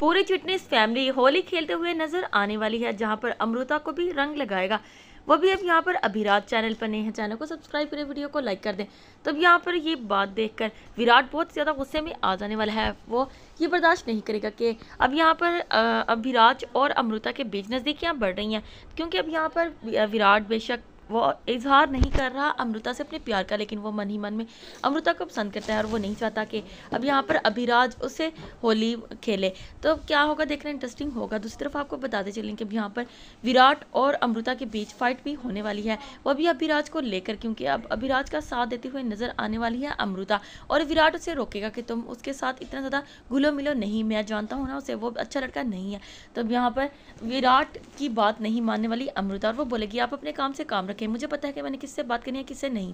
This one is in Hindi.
पूरी चिटनीस फैमिली होली खेलते हुए नजर आने वाली है जहां पर अमृता को भी रंग लगाएगा वो भी अब यहाँ पर अभिराज चैनल पर नहीं है चैनल को सब्सक्राइब करें वीडियो को लाइक कर दें तब यहाँ पर ये बात देखकर विराट बहुत ज़्यादा गुस्से में आ जाने वाला है वो ये बर्दाश्त नहीं करेगा कि अब यहाँ पर अभिराज और अमृता के बीच नज़दीकियाँ बढ़ रही हैं क्योंकि अब यहाँ पर विराट बेशक वो इजहार नहीं कर रहा अमृता से अपने प्यार का लेकिन वो मन ही मन में अमृता को पसंद करता है और वो नहीं चाहता कि अब यहाँ पर अभिराज उसे होली खेले तो क्या होगा देखना इंटरेस्टिंग होगा दूसरी तरफ आपको बताते चलें कि अब यहाँ पर विराट और अमृता के बीच फाइट भी होने वाली है वो भी अभिराज को लेकर क्योंकि अब अभिराज का साथ देते हुए नज़र आने वाली है अमृता और विराट उसे रोकेगा कि तुम उसके साथ इतना ज़्यादा घुलो मिलो नहीं मैं जानता हूँ ना उसे वो अच्छा लड़का नहीं है तो अब यहाँ पर विराट की बात नहीं मानने वाली अमृता और वो बोलेगी आप अपने काम से काम रखें मुझे पता है कि मैंने किससे बात करनी है किससे नहीं